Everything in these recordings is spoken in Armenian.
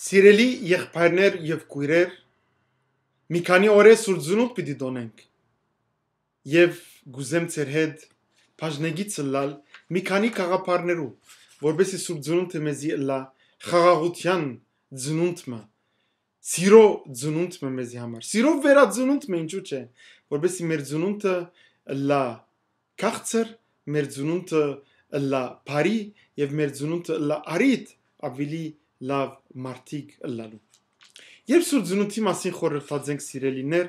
Սիրելի եղբայրներ եւ քույրեր, մի քանի օր է սուրձունուտ պիտի տոնենք։ Եվ գուզեմ ձեր հետ բաժնեգից լալ մի քանի խաղապարներու, որբեսի սուրձունուտը մեզի լա խաղաղության ծնունդը սիրո ծնունդը մեզի համար։ Սիրո վերածնունդը ինչու՞ չէ, որբեսի մեր ծնունդը լա քաղցր, մեր ծնունդը լա բարի եւ մեր ծնունդը լա արիտ ավելի լավ մարդիկ լալու։ Երբ սուրձնութի մասին խորհրդած ենք սիրելիներ,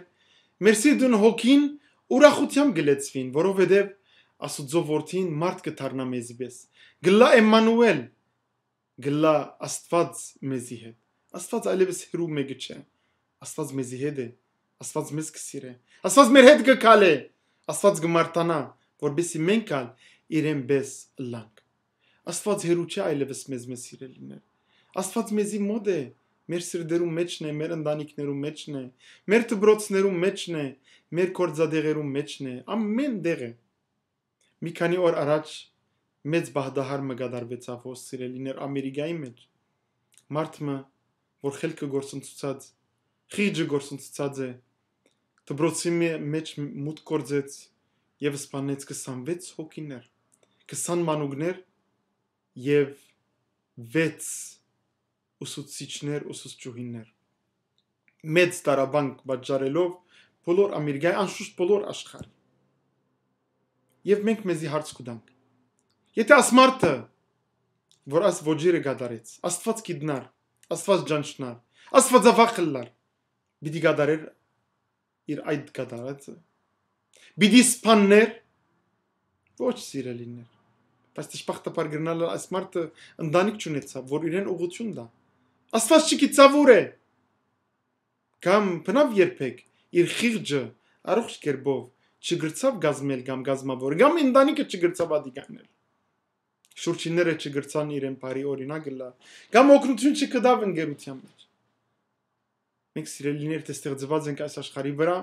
մերսի դուն հոգին ուրախությամբ գլեցվին, որովհետև Աստծո որդին մարդ կդառնա մեզի պես։ Գլա Էմանուել, գլա Աստված մեզի հետ։ Աստված այլևս հրու մեկը չէ։ Աստված մեզի հետ է։ Աստված մեզ կսիրե։ Աստված մեր հետ կկալե։ Աստված կմարտանա, որբիսի մենք ալ իրեն պես լանք։ Աստված հրու չէ այլևս մեզ մեզ սիրելիներ։ Աստված մեզի մոտ է, մեր սրդերում մեջն է, մեր ընտանիքներում մեջն է, մեր դբրոցներում մեջն է, մեր կորձադեղերում մեջն է, ամեն դեղ է։ Մի քանի օր առաջ մեծ բահդահար մգադարվեցավ ոս սիրելիներ Ամերիկայի մեջ։ Մարտը, որ խելքը գործընծուցած, խիճը գործընծուցած է, դբրոցի մեջ մուտք կործեց եւ սպանեց 26 հոգիներ, 20 մանուկներ եւ 6 ուսուցիչներ, ուսուցչուհիներ։ Մեծ տարաբանք բաժարելով բոլոր Ամերիկայի անշուշտ բոլոր աշխարհ։ Եվ մենք մեզի հարց կուտանք։ Եթե ասմարտը որ աս ոչիրը գդարեց, Աստված գիտնար, Աստված ջանչնար, Աստված ավախլար։ Բիդի գդարեր իր այդ գդարածը։ Բիդի սփաններ ոչ սիրելիներ բայց դժբախտաբար գրնալը այս մարդը ընդանիք չունեցավ, որ իրեն ուղություն դա։ Աստվածչիկի ծավուր է։ Կամ բնավ երբեք իր խիղճը առողջ կերպով չգրծավ գազմել կամ գազմավոր, կամ ընդանիքը չգրծավ ադիկանել։ Շուրջիները չգրծան իրեն բարի օրինակը լա, կամ օգնություն չկդավ ընկերության մեջ։ Մենք սիրելիներ դե ստեղծված ենք այս աշխարհի վրա,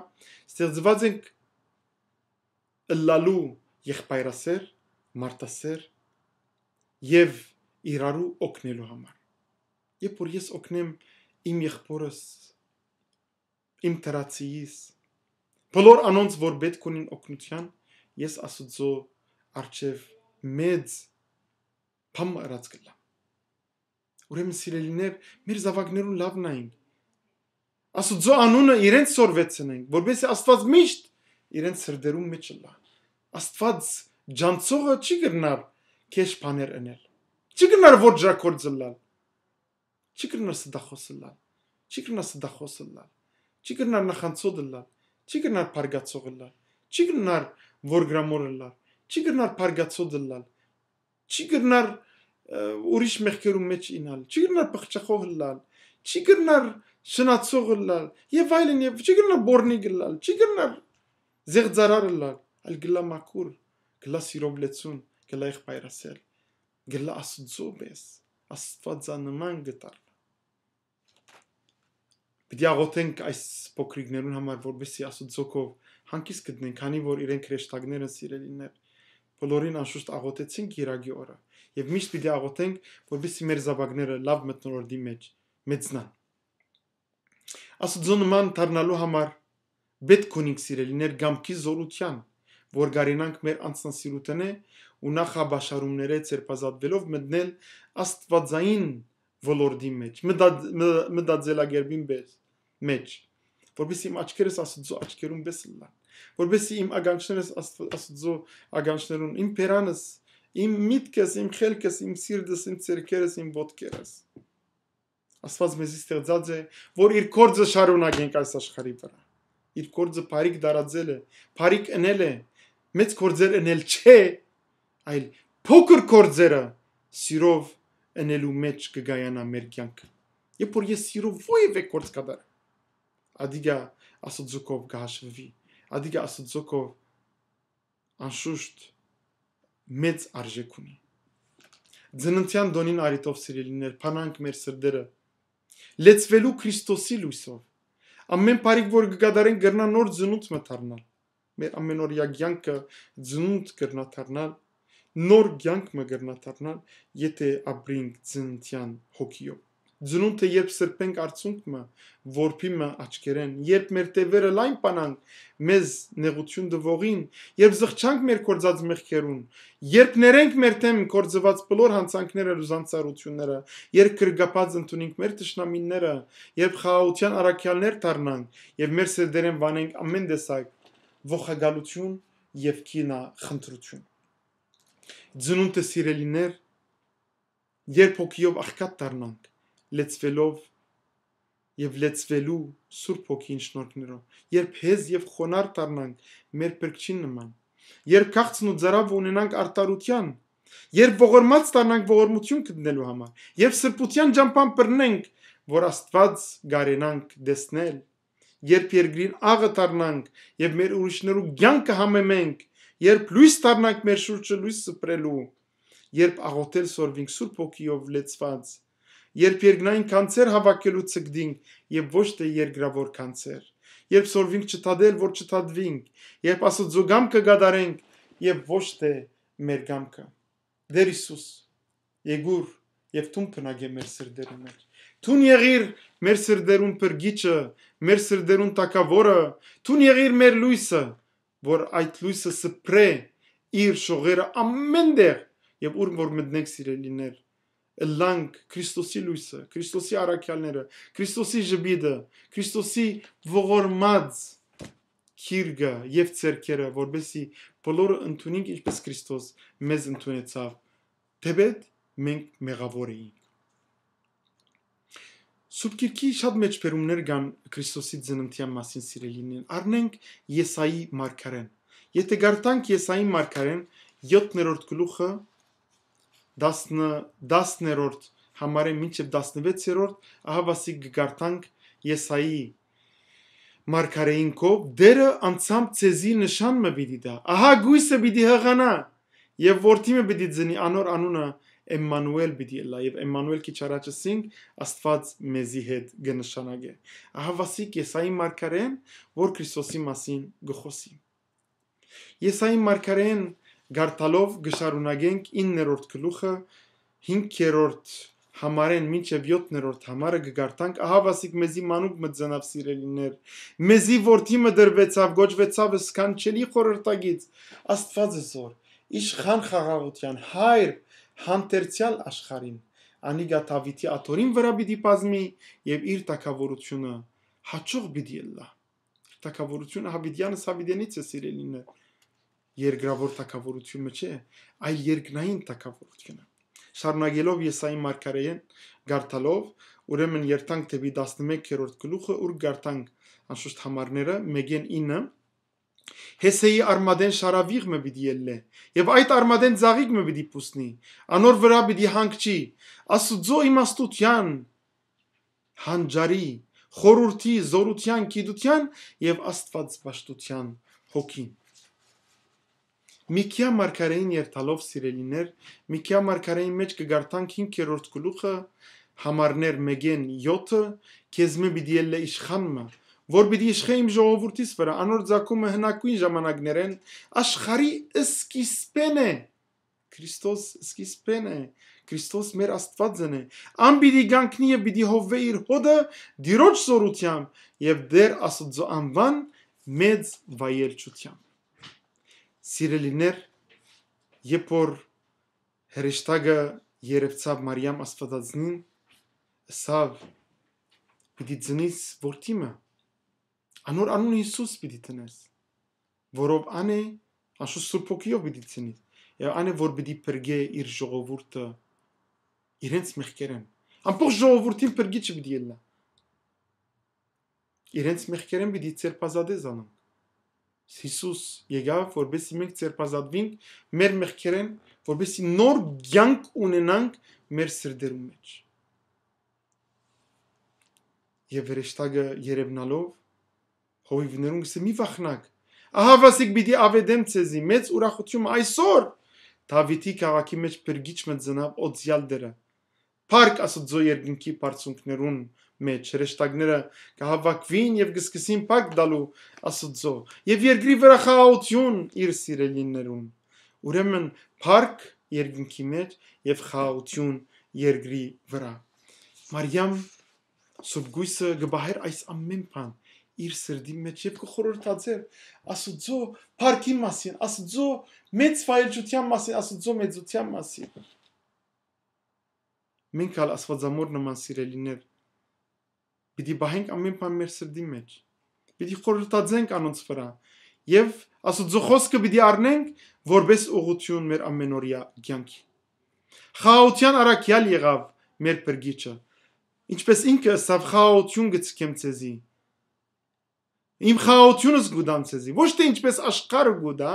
ստեղծված ենք լալու եղբայրասեր, մարտասեր եւ իրարու օգնելու համար երբ որ ես օգնեմ իմ եղբորս, իմ տրացիիս, բոլոր անոնց, որ պետք ունին օգնության, ես Աստծո արչև մեծ փամարած կլամ։ Ուրեմն սիրելիներ, մեր զավակներուն լավն այն։ Աստծո անունը իրենց սորվեցնենք, որովհետեւ Աստված միշտ իրենց սրդերում մեջ լա։ Աստված ջանցողը չի գտնար քեշ բաներ անել։ Չի գտնար ոչակորձ լալ չի կրնա սդախոսլա չի կրնա սդախոսլա չի կրնա նախանցոդլա չի կրնա փարգացողլա չի կրնա վորգրամորլա չի կրնա փարգացոդլա չի կրնա ուրիշ մեղքերում մեջ ինալ չի կրնա փղճախողլա չի կրնա շնացողլա եւ այլն եւ չի կրնա բորնիգլա չի կրնա զեղծարարլա այլ գլա մակուր գլա սիրով լեցուն գլա իղբայրասել գլա աստծո պես աստվածանման գտար Պետք է աղոթենք այս փոքրիկներուն համար, որովհետեւ Աստուծոքով հանկիս գտնեն, քանի որ իրենք հրեշտակները սիրելիներ բոլորին անշուշտ աղոթեցինք երագի օրը եւ միշտ պիտի աղոթենք, որովհետեւ մեր զավակները լավ մտնորդի մեջ մեծնան։ Աստուծո նման դառնալու համար պետք ունենք սիրելիներ գամքի զորության, որ գարենանք մեր անձնան սիրուտենե ու նախաբաշարումները ծերպազատվելով մտնել աստվածային ոլորտի մեջ, մտածելագերբին մեջ, մեջ, որովհետեւ իմ աչքերս աստծո աչքերուն պես լա, որովհետեւ իմ ագանչներս աստծո ագանչներուն, իմ բերանս, իմ միտքս, իմ խելքս, իմ սիրտս, իմ ցերկերս, իմ ոտքերս։ Աստված մեզ ստեղծած է, որ իր կործը շարունակենք այս աշխարհի վրա։ Իր կործը բարիք դարաձել է, բարիք ընել է, մեծ կործեր ընել չէ, այլ փոքր կործերը սիրով ընելու մեջ կգայանա մեր կյանքը։ Երբ որ ես սիրով ովևէ կորց կդար, ադիգա ասոցոկով գահշվի, ադիգա ասոցոկով անշուշտ մեծ արժեք ունի։ Ձննցյան դոնին արիտով սիրելիներ, փանանք մեր սրդերը։ Լեցվելու Քրիստոսի լույսով։ Ամեն բարիք որ գկադարեն գրնա նոր ծնունդ մտարնալ։ Մեր ամենօրյա կյանքը ծնունդ գրնա դառնալ նոր կյանք մգրնաթարնան, եթե ապրինք ծնտյան հոգիով։ Ձնունտը երբ սրբենք արցունքը, որբի մը աչկերեն, երբ մեր տևերը լայն պանանք, մեզ նեղություն դվողին, երբ զղջանք մեր կործած մեղքերուն, երբ ներենք մեր թեմ կործված բոլոր հանցանքները լուզանցարությունները, երբ կրգապած ընդունենք մեր ճշնամիները, երբ խաղաղության առաքյալներ դառնանք եւ մեր սերդերեն վանենք ամեն տեսակ ողագալություն եւ քինա խնդրություն։ Ձնունտը սիրելիներ, երբ հոգիով աղքատ դառնանք, լեցվելով եւ լեցվելու Սուրբ Հոգին շնորհներով, երբ հեզ եւ խոնար դառնանք մեր բրկչին նման, երբ քաղցն ու ծարավ ունենանք արտարության, երբ ողորմած դառնանք ողորմություն գտնելու համար, երբ սրբության ջամփան բռնենք, որ Աստված գարենանք դեսնել, երբ երկրին աղը դառնանք եւ մեր ուրիշներու ցանկը համեմենք Երբ լույս դառնանք մեր շուրջը լույս սփռելու, երբ աղոթել սորվինք Սուրբ ոգիով լեցված, երբ երկնային կանցեր հավաքելու ցկդինք եւ ոչ թե երկրավոր կանցեր, երբ սորվինք չթադել, որ չթադվինք, երբ աստծո գամքը գադարենք եւ ոչ թե մեր գամքը։ Դեր Հիսուս, Եգուր եւ Տուն փնագե մեր սրդերում մեջ։ Տուն եղիր մեր սրդերում բրգիչը, մեր սրդերում տակավորը, Տուն եղիր մեր լույսը, մեր որ այդ լույսը սփրե իր շողերը ամենտեղ եւ ուրբ որ մտնենք սիրելիներ լանք Քրիստոսի լույսը Քրիստոսի առաքյալները Քրիստոսի ժպիտը Քրիստոսի ողորմած քիրգը եւ церկերը որբեսի բոլորը ընդունենք ինչպես Քրիստոս մեզ ընդունեցավ թեպետ մենք մեղավոր էինք Սուրբ Գիրքի շատ մեջբերումներ կան Քրիստոսի ծննդյան մասին սիրելիներ։ Առնենք Եսայի մարգարեն։ Եթե գարտանք Եսայի մարգարեն 7-րդ գլուխը 10-րդ համարը մինչև 16-րդ, ահա ասի գարտանք Եսայի մարգարեին կոպ դերը անցամ ցեզի նշան մը պիտի դա։ Ահա գույսը պիտի հղանա։ Եվ որտիմը պիտի ծնի անոր անունը Էմմանուել պիտի լա եւ Էմմանուել քիչ առաջ ասինք Աստված մեզի հետ գնշանագե։ Ահա վասիկ Եսայի մարգարեն, որ Քրիստոսի մասին գխոսի։ Եսայի մարգարեն գարտալով գշարունագենք 9-րդ գլուխը 5-րդ համարեն մինչև 7-րդ համարը գգարտանք ահա վասիկ մեզի մանուկ մծանավ սիրելիներ մեզի որդի մդրվեցավ գոչվեցավ սքանչելի խորհրդագից աստվածը զոր իշխան խաղաղության հայր հանդերձյալ աշխարհին անիգա Դավիթի աթորին վրա պիտի բազմի եւ իր թակավորությունը հաճող պիտի լա թակավորությունը Հաբիդյանը Սաբիդենից է սիրելինը երկրավոր թակավորությունը չէ այլ երկնային թակավորությունը Շարունակելով Եսայի մարգարեին գարտալով ուրեմն երթանք դեպի 11-րդ գլուխը ուր գարտանք անշուշտ համարները 1-ին 9 Հեսեի արմադեն շարավիղը պիտի ելնե եւ այդ արմադեն ծաղիկը պիտի պուսնի անոր վրա պիտի հանգչի աստուծո իմաստության հանջարի խորուրթի զորության գիտության եւ աստված պաշտության հոգին Միքիա Մարկարեին երթալով սիրելիներ, Միքիա Մարկարեի մեջ կգարտանք 5-րդ գլուխը, համարներ 1-ն 7-ը, քեզ մե բիդիելլե իշխանմա որ պիտի իշխեիմ ժողովրդիս վրա անոր ձակումը հնակույն ժամանակներեն աշխարի սկիզբեն է Քրիստոս սկիզբեն է Քրիստոս մեր Աստվածն է ան պիտի գանքնի եւ պիտի հովվե իր հոդը դիրոջ զորությամբ եւ դեր աստծո անվան մեծ վայելչությամբ սիրելիներ երբ որ հրեշտակը երևցավ Մարիամ Աստվածածնին սավ պիտի ծնից որդիմը Անոր անուն Հիսուս պիտի տնես, որով անե աշու սուրբոքիով պիտի ցնես։ Եվ անե որ պիտի բրգե իր ժողովուրդը իրենց մեղքերեն։ Ամբողջ ժողովուրդին բրգի չպիտի ելնա։ Իրենց մեղքերեն պիտի ծերպազատե զանան։ Հիսուս եկավ, որբեսի մենք ծերպազատվինք մեր մեղքերեն, որբեսի նոր ցանկ ունենանք մեր սրդերում մեջ։ Եվ վերեշտագը երևնալով հովիվներուն գսե մի վախնակ։ Ահա վասիկ պիտի ավեդեմ ցեզի մեծ ուրախություն այսօր։ Դավիթի քաղաքի մեջ բրգիչ մծնավ օծյալ դերը։ Փարք ասոծո երկնքի բարձունքներուն մեջ հրեշտակները կհավաքվին եւ կսկսին փակ դալու ասոծո եւ երկրի վրա խաղաղություն իր սիրելիներուն։ Ուրեմն փարք երկնքի մեջ եւ խաղաղություն երկրի վրա։ Մարիամ Սուբգույսը գբահեր այս ամեն բան, իր սրդի մեջ եւ կխորհրդածեր Աստծո բարքի մասին, Աստծո մեծ վայելչության մասին, Աստծո մեծության մասին։ Մենք հալ Աստվածամոր նման սիրելիներ պիտի բահենք ամեն բան մեր սրդի մեջ։ Պիտի խորհրդածենք անոնց վրա եւ Աստծո խոսքը պիտի առնենք որպես ուղություն մեր ամենօրյա կյանքի։ Խաղաղության առաքյալ եղավ մեր բրգիչը։ Ինչպես ինքը սավ խաղաղություն գցկեմ ցեզի Իմ խաղաղությունս գուդամ ցեզի, ոչ թե ինչպես աշխարհը գուդա,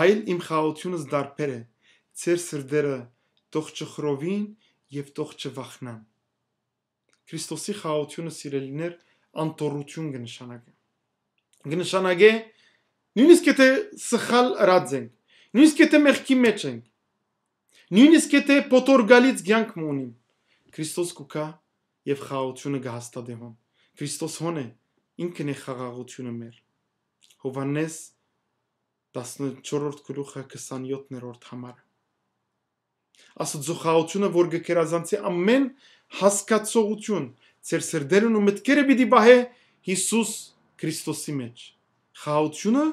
այլ իմ խաղաղությունս դարբեր է։ Ձեր սրդերը տող չխրովին եւ տող չվախնան։ Քրիստոսի խաղաղությունը սիրելիներ անտորություն կնշանակի։ Կնշանակի նույնիսկ եթե սխալ ռած ենք, նույնիսկ եթե մեղքի մեջ ենք, նույնիսկ եթե պոտորգալից ցանկ մունին, Քրիստոս կուքա եւ խաղաղությունը կհաստատեմ Քրիստոս հոն է, ինքն է խաղաղությունը մեր։ Հովանես 14-րդ գլուխը 27-րդ համարը։ Աստծո խաղաղությունը, որ գերազանցի ամեն հասկացողություն, ծեր սրդերն ու մտքերը պիտի բահե Հիսուս Քրիստոսի մեջ։ Խաղաղությունը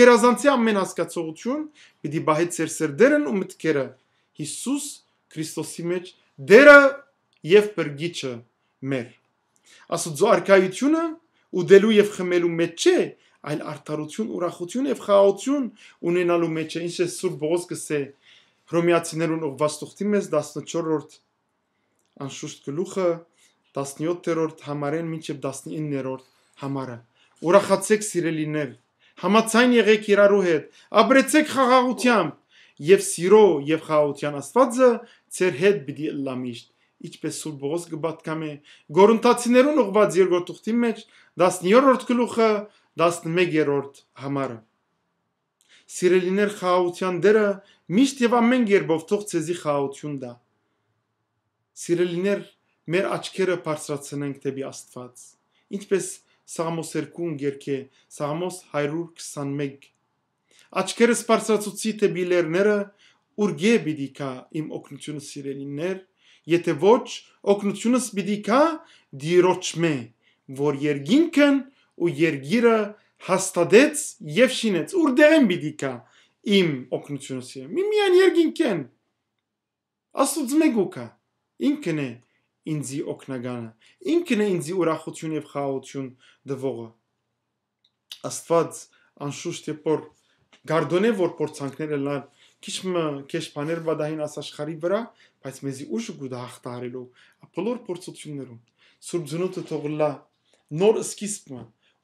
գերազանցի ամեն հասկացողություն, պիտի բահե ծեր սրդերն ու մտքերը Հիսուս Քրիստոսի մեջ դերը եւ բրգիչը մեր Աստծո արքայությունը ուդելու եւ խմելու մեջ չէ, այլ արդարություն, ուրախություն եւ խաղաղություն ունենալու մեջ է։ Ինչ է Սուրբ Բողոս գսե Հռոմեացիներուն ուղված թղթի մեջ 14-րդ անշուշտ գլուխը 17-րդ համարեն մինչև 19-րդ համարը։ Ուրախացեք սիրելիներ, համացայն եղեք իրարու հետ, ապրեցեք խաղաղությամբ եւ սիրո եւ խաղաղության Աստվածը ծեր հետ պիտի լամիշտ ինչպես Սուրբ Ողոսկը պատկամի Գորնթացիներուն ուղված երկրորդ ուղտի մեջ 17-րդ գլուխը 11-րդ համարը Սիրելիներ խաղաղության դերը միշտ եւ ամեն երբով թող ցեզի խաղաղություն դա Սիրելիներ մեր աչքերը բարձրացնենք դեպի Աստված ինչպես Սամոս 2 գերքի Սամոս 121 Աչքերս բարձրացուցի դեպի լերները ուրգե բիդիկա իմ օգնությունը սիրելիներ եթե ոչ օգնությունս պիտի կա դիրոճմե որ երգինքն ու երգիրը հաստատեց եւ շինեց ուրդեղ եմ պիտի կա իմ օգնությունս մի միան երգինքն աստուծո մեգուկա ինքն է ինձի օգնագանը ինքն է ինձի ուրախություն եւ խաղաղություն տվողը աստված անշուշտ է որ գարդոնե որ փորձանքները լավ քիչ քեշ բաներ բադային ասաշխարի վրա, բայց մեզի ուժ ու գուտա հաղթարելու բոլոր փորձություններում Սուրբ Ձնուտը թողլա նոր սկիզբը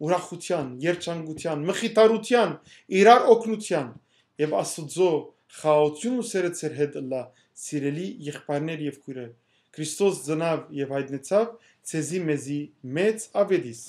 ուրախության, երջանկության, մխիթարության, իրար օգնության եւ Աստծո խաղաղություն ու սերը ծեր հետ լա սիրելի եղբայրներ եւ քույրեր Քրիստոս ծնավ եւ հայտնեցավ ցեզի մեզի մեծ ավետիս